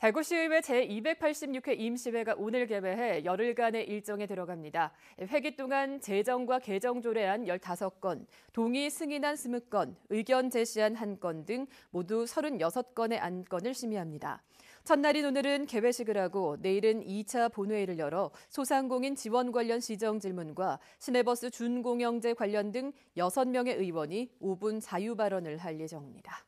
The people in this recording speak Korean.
대구시의회 제286회 임시회가 오늘 개회해 열흘간의 일정에 들어갑니다. 회기 동안 재정과 개정 조례안 15건, 동의 승인한 20건, 의견 제시한 1건 등 모두 36건의 안건을 심의합니다. 첫날인 오늘은 개회식을 하고 내일은 2차 본회의를 열어 소상공인 지원 관련 시정 질문과 시내버스 준공영제 관련 등 6명의 의원이 5분 자유 발언을 할 예정입니다.